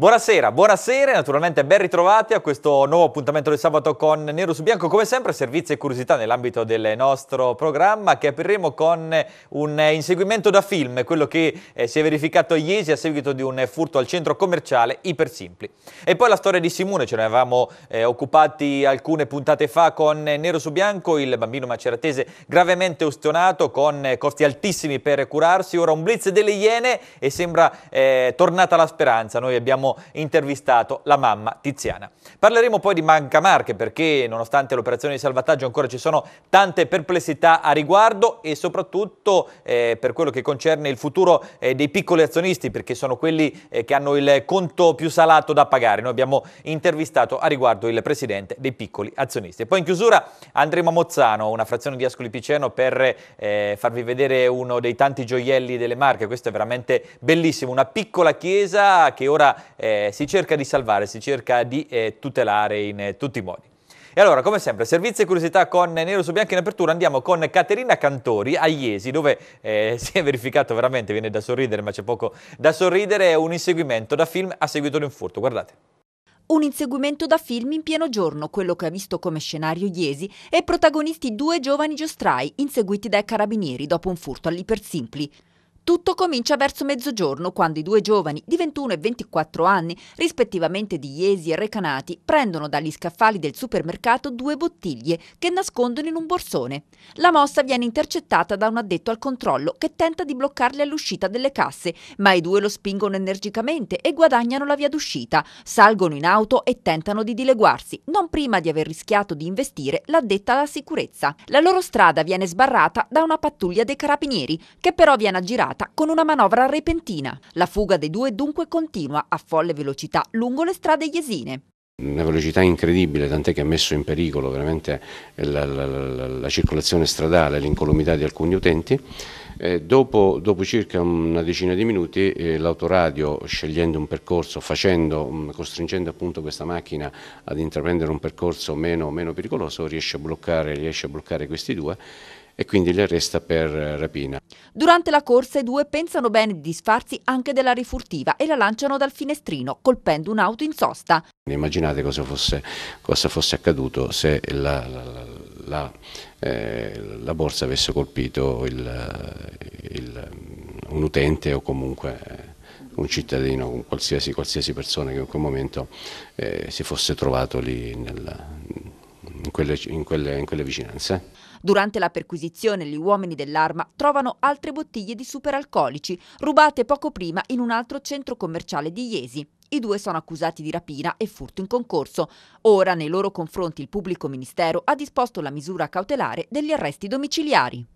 Buonasera, buonasera, naturalmente ben ritrovati a questo nuovo appuntamento del sabato con Nero su Bianco, come sempre servizi e curiosità nell'ambito del nostro programma che apriremo con un inseguimento da film, quello che eh, si è verificato ieri a seguito di un furto al centro commerciale Ipersimpli. E poi la storia di Simone, ce ne avevamo eh, occupati alcune puntate fa con Nero su Bianco, il bambino maceratese gravemente ustionato con costi altissimi per curarsi, ora un blitz delle Iene e sembra eh, tornata la speranza, noi abbiamo intervistato la mamma Tiziana. Parleremo poi di Manca Marche perché nonostante l'operazione di salvataggio ancora ci sono tante perplessità a riguardo e soprattutto eh, per quello che concerne il futuro eh, dei piccoli azionisti perché sono quelli eh, che hanno il conto più salato da pagare. Noi abbiamo intervistato a riguardo il presidente dei piccoli azionisti. E poi in chiusura andremo a Mozzano, una frazione di Ascoli Piceno per eh, farvi vedere uno dei tanti gioielli delle Marche. Questo è veramente bellissimo, una piccola chiesa che ora eh, eh, si cerca di salvare, si cerca di eh, tutelare in eh, tutti i modi. E allora, come sempre, servizi e curiosità con Nero su Bianco in apertura, andiamo con Caterina Cantori a Iesi, dove eh, si è verificato veramente, viene da sorridere, ma c'è poco da sorridere, un inseguimento da film a seguito di un furto, guardate. Un inseguimento da film in pieno giorno, quello che ha visto come scenario Iesi, e protagonisti due giovani giostrai inseguiti dai carabinieri dopo un furto all'Ipersimpli. Tutto comincia verso mezzogiorno quando i due giovani di 21 e 24 anni, rispettivamente di Iesi e Recanati, prendono dagli scaffali del supermercato due bottiglie che nascondono in un borsone. La mossa viene intercettata da un addetto al controllo che tenta di bloccarli all'uscita delle casse, ma i due lo spingono energicamente e guadagnano la via d'uscita, salgono in auto e tentano di dileguarsi, non prima di aver rischiato di investire l'addetta alla sicurezza. La loro strada viene sbarrata da una pattuglia dei carabinieri, che però viene aggirata scatenata con una manovra repentina. La fuga dei due dunque continua a folle velocità lungo le strade iesine una velocità incredibile, tant'è che ha messo in pericolo veramente la, la, la, la circolazione stradale, l'incolumità di alcuni utenti. Eh, dopo, dopo, circa una decina di minuti eh, l'autoradio, scegliendo un percorso, facendo, mm, costringendo appunto questa macchina ad intraprendere un percorso meno, meno pericoloso, riesce a, bloccare, riesce a bloccare questi due e quindi le arresta per eh, rapina. Durante la corsa i due pensano bene di disfarsi anche della rifurtiva e la lanciano dal finestrino colpendo un'auto in sosta. Immaginate cosa fosse, cosa fosse accaduto se la, la, la, eh, la, borsa avesse colpito il, il, un utente o comunque eh, un cittadino, qualsiasi, qualsiasi persona che in quel momento eh, si fosse trovato lì nel, in, quelle, in, quelle, in quelle vicinanze. Durante la perquisizione gli uomini dell'arma trovano altre bottiglie di superalcolici, rubate poco prima in un altro centro commerciale di Iesi. I due sono accusati di rapina e furto in concorso. Ora nei loro confronti il pubblico ministero ha disposto la misura cautelare degli arresti domiciliari.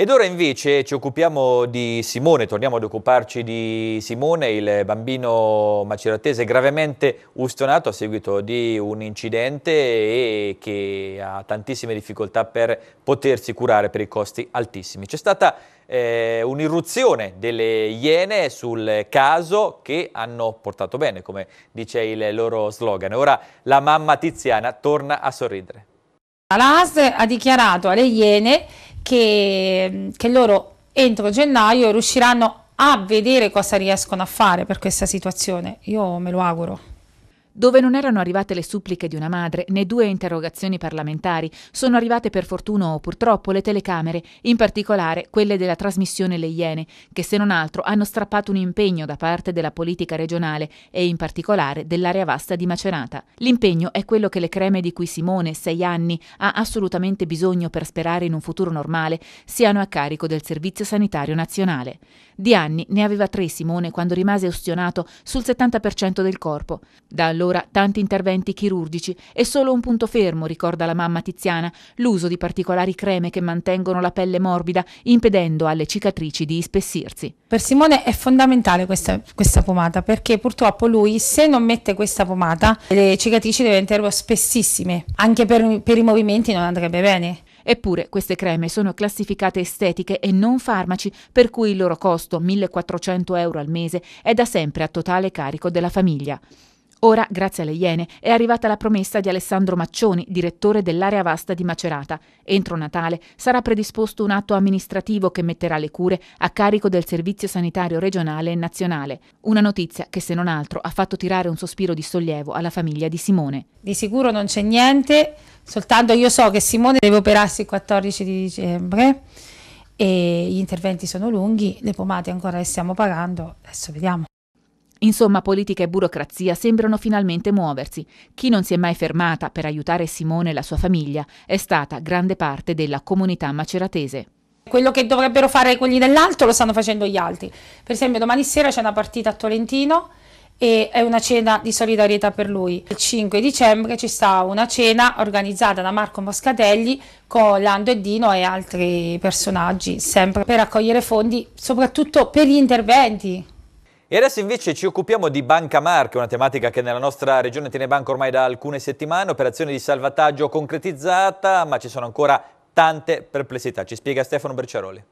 Ed ora invece ci occupiamo di Simone, torniamo ad occuparci di Simone, il bambino maceratese gravemente ustionato a seguito di un incidente e che ha tantissime difficoltà per potersi curare per i costi altissimi. C'è stata eh, un'irruzione delle Iene sul caso che hanno portato bene, come dice il loro slogan. Ora la mamma Tiziana torna a sorridere. La LAS ha dichiarato alle Iene che, che loro entro gennaio riusciranno a vedere cosa riescono a fare per questa situazione. Io me lo auguro. Dove non erano arrivate le suppliche di una madre né due interrogazioni parlamentari, sono arrivate per fortuna o purtroppo le telecamere, in particolare quelle della trasmissione Le Iene, che se non altro hanno strappato un impegno da parte della politica regionale e in particolare dell'area vasta di Macerata. L'impegno è quello che le creme di cui Simone, sei anni, ha assolutamente bisogno per sperare in un futuro normale, siano a carico del Servizio Sanitario Nazionale. Di anni ne aveva tre Simone quando rimase ostionato sul 70% del corpo. Da allora tanti interventi chirurgici e solo un punto fermo, ricorda la mamma Tiziana, l'uso di particolari creme che mantengono la pelle morbida, impedendo alle cicatrici di ispessirsi. Per Simone è fondamentale questa, questa pomata perché purtroppo lui se non mette questa pomata le cicatrici diventerebbero spessissime, anche per, per i movimenti non andrebbe bene. Eppure queste creme sono classificate estetiche e non farmaci, per cui il loro costo, 1400 euro al mese, è da sempre a totale carico della famiglia. Ora, grazie alle Iene, è arrivata la promessa di Alessandro Maccioni, direttore dell'area vasta di Macerata. Entro Natale sarà predisposto un atto amministrativo che metterà le cure a carico del Servizio Sanitario Regionale e Nazionale. Una notizia che, se non altro, ha fatto tirare un sospiro di sollievo alla famiglia di Simone. Di sicuro non c'è niente, soltanto io so che Simone deve operarsi il 14 di dicembre e gli interventi sono lunghi, le pomate ancora le stiamo pagando, adesso vediamo. Insomma, politica e burocrazia sembrano finalmente muoversi. Chi non si è mai fermata per aiutare Simone e la sua famiglia è stata grande parte della comunità maceratese quello che dovrebbero fare quelli dell'alto lo stanno facendo gli altri. Per esempio domani sera c'è una partita a Tolentino e è una cena di solidarietà per lui. Il 5 dicembre ci sta una cena organizzata da Marco Moscatelli con Lando e Dino e altri personaggi, sempre per raccogliere fondi, soprattutto per gli interventi. E adesso invece ci occupiamo di Banca Marche, una tematica che nella nostra regione tiene banco ormai da alcune settimane, operazione di salvataggio concretizzata, ma ci sono ancora tante perplessità. Ci spiega Stefano Berciaroli.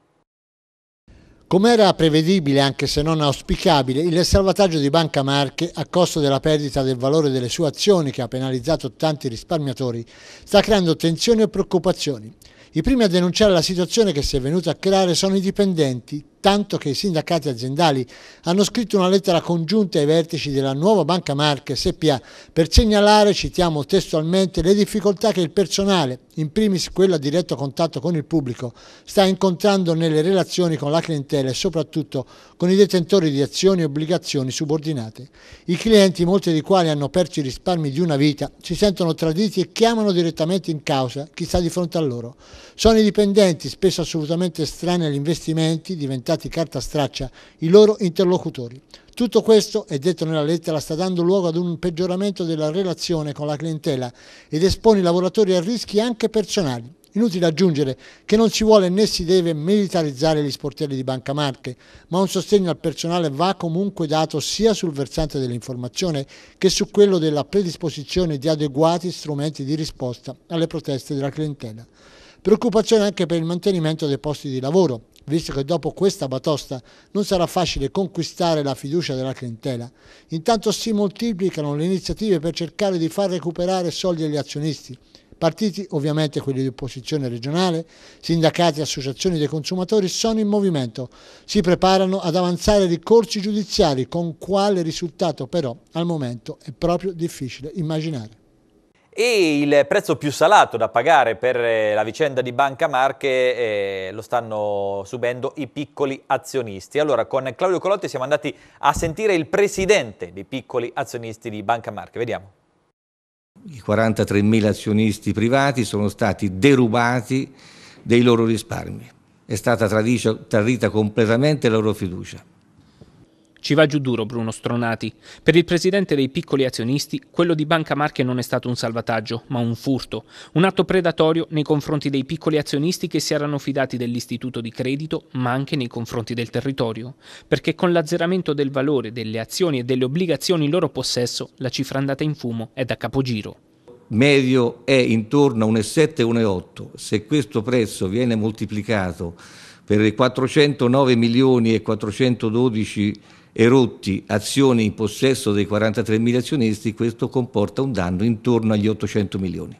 Come era prevedibile, anche se non auspicabile, il salvataggio di Banca Marche, a costo della perdita del valore delle sue azioni che ha penalizzato tanti risparmiatori, sta creando tensioni e preoccupazioni. I primi a denunciare la situazione che si è venuta a creare sono i dipendenti, tanto che i sindacati aziendali hanno scritto una lettera congiunta ai vertici della nuova Banca Marche SPA per segnalare, citiamo testualmente, le difficoltà che il personale, in primis quello a diretto contatto con il pubblico, sta incontrando nelle relazioni con la clientela e soprattutto con i detentori di azioni e obbligazioni subordinate. I clienti, molti dei quali hanno perso i risparmi di una vita, si sentono traditi e chiamano direttamente in causa chi sta di fronte a loro. Sono i dipendenti, spesso assolutamente estranei agli investimenti, diventati diventati carta straccia i loro interlocutori. Tutto questo, è detto nella lettera, sta dando luogo ad un peggioramento della relazione con la clientela ed espone i lavoratori a rischi anche personali. Inutile aggiungere che non si vuole né si deve militarizzare gli sportelli di Banca Marche, ma un sostegno al personale va comunque dato sia sul versante dell'informazione che su quello della predisposizione di adeguati strumenti di risposta alle proteste della clientela. Preoccupazione anche per il mantenimento dei posti di lavoro, visto che dopo questa batosta non sarà facile conquistare la fiducia della clientela. Intanto si moltiplicano le iniziative per cercare di far recuperare soldi agli azionisti. Partiti, ovviamente quelli di opposizione regionale, sindacati e associazioni dei consumatori sono in movimento. Si preparano ad avanzare ricorsi giudiziari, con quale risultato però al momento è proprio difficile immaginare. E il prezzo più salato da pagare per eh, la vicenda di Banca Marche eh, lo stanno subendo i piccoli azionisti. Allora, con Claudio Colotti siamo andati a sentire il presidente dei piccoli azionisti di Banca Marche. Vediamo. I 43.000 azionisti privati sono stati derubati dei loro risparmi. È stata tradita completamente la loro fiducia. Ci va giù duro Bruno Stronati. Per il presidente dei piccoli azionisti, quello di Banca Marche non è stato un salvataggio, ma un furto, un atto predatorio nei confronti dei piccoli azionisti che si erano fidati dell'istituto di credito, ma anche nei confronti del territorio, perché con l'azzeramento del valore delle azioni e delle obbligazioni in loro possesso, la cifra andata in fumo è da capogiro. Medio è intorno a 1,7-1,8. Se questo prezzo viene moltiplicato per 409 milioni e 412 milioni erotti azioni in possesso dei 43 mila azionisti, questo comporta un danno intorno agli 800 milioni.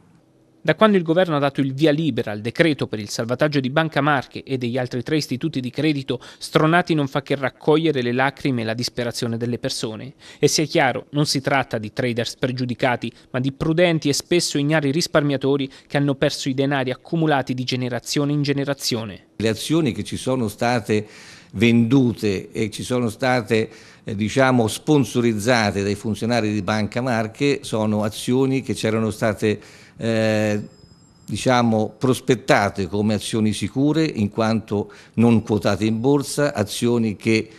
Da quando il governo ha dato il via libera al decreto per il salvataggio di Banca Marche e degli altri tre istituti di credito, Stronati non fa che raccogliere le lacrime e la disperazione delle persone. E sia chiaro, non si tratta di traders pregiudicati, ma di prudenti e spesso ignari risparmiatori che hanno perso i denari accumulati di generazione in generazione. Le azioni che ci sono state vendute e ci sono state eh, diciamo sponsorizzate dai funzionari di Banca Marche sono azioni che c'erano state eh, diciamo, prospettate come azioni sicure in quanto non quotate in borsa, azioni che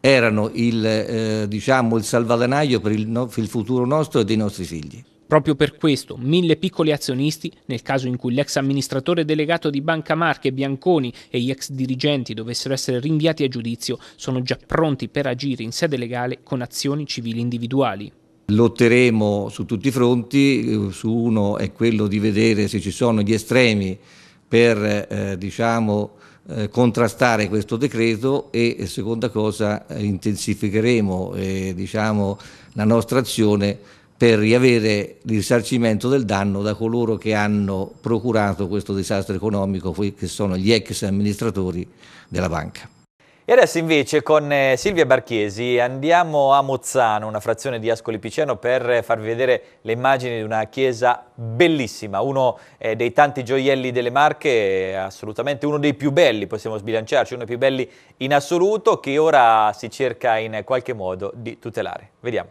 erano il, eh, diciamo, il salvadanaio per il, no, per il futuro nostro e dei nostri figli. Proprio per questo, mille piccoli azionisti, nel caso in cui l'ex amministratore delegato di Banca Marche Bianconi e gli ex dirigenti dovessero essere rinviati a giudizio, sono già pronti per agire in sede legale con azioni civili individuali. Lotteremo su tutti i fronti, eh, su uno è quello di vedere se ci sono gli estremi per eh, diciamo, eh, contrastare questo decreto e, eh, seconda cosa eh, intensificheremo eh, diciamo, la nostra azione per riavere il risarcimento del danno da coloro che hanno procurato questo disastro economico, che sono gli ex amministratori della banca. E adesso invece con eh, Silvia Barchesi andiamo a Mozzano, una frazione di Ascoli Piceno, per farvi vedere le immagini di una chiesa bellissima, uno eh, dei tanti gioielli delle Marche, assolutamente uno dei più belli, possiamo sbilanciarci, uno dei più belli in assoluto, che ora si cerca in qualche modo di tutelare. Vediamo.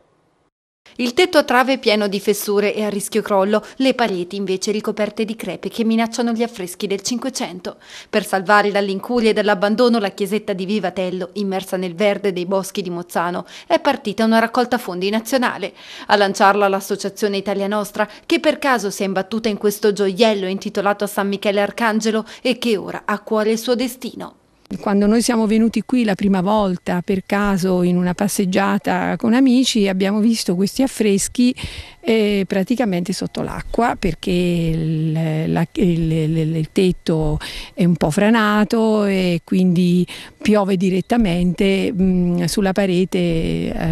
Il tetto a trave è pieno di fessure e a rischio crollo, le pareti invece ricoperte di crepe che minacciano gli affreschi del Cinquecento. Per salvare dall'incuria e dall'abbandono la chiesetta di Vivatello, immersa nel verde dei boschi di Mozzano, è partita una raccolta fondi nazionale. A lanciarla l'Associazione Italia Nostra, che per caso si è imbattuta in questo gioiello intitolato a San Michele Arcangelo e che ora ha a cuore il suo destino. Quando noi siamo venuti qui la prima volta per caso in una passeggiata con amici abbiamo visto questi affreschi eh, praticamente sotto l'acqua perché il, la, il, il, il, tetto è un po' franato e quindi piove direttamente mh, mm, sulla parete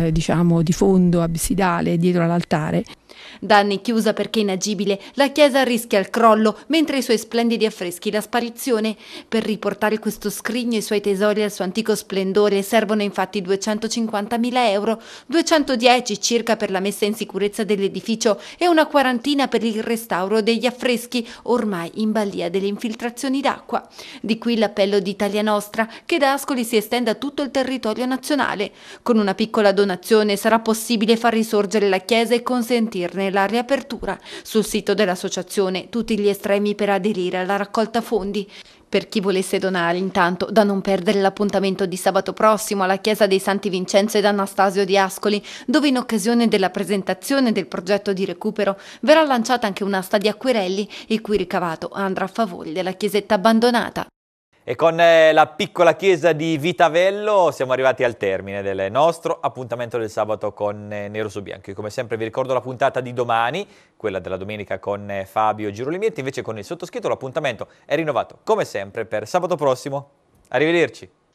eh, diciamo di fondo absidale dietro all'altare. Da anni chiusa perché inagibile, la chiesa rischia il crollo, mentre i suoi splendidi affreschi la sparizione. Per riportare questo scrigno e i suoi tesori al suo antico splendore servono infatti 250.000 euro, 210 circa per la messa in sicurezza dell'edificio e una quarantina per il restauro degli affreschi, ormai in balia delle infiltrazioni d'acqua. Di qui l'appello di Italia Nostra, che da Ascoli si estende a tutto il territorio nazionale. Con una piccola donazione sarà possibile far risorgere la chiesa e consentire saperne la riapertura sul sito dell'associazione tutti gli estremi per aderire alla raccolta fondi. Per chi volesse donare, intanto, da non perdere l'appuntamento di sabato prossimo alla Chiesa dei Santi Vincenzo ed Anastasio di Ascoli, dove in occasione della presentazione del progetto di recupero verrà lanciata anche un'asta di acquerelli, il cui ricavato andrà a favore della chiesetta abbandonata. E con eh, la piccola chiesa di Vitavello siamo arrivati al termine del nostro appuntamento del sabato con eh, Nero su Bianco. Io come sempre vi ricordo la puntata di domani, quella della domenica con eh, Fabio Girolimietti, invece con il sottoscritto l'appuntamento è rinnovato come sempre per sabato prossimo. Arrivederci!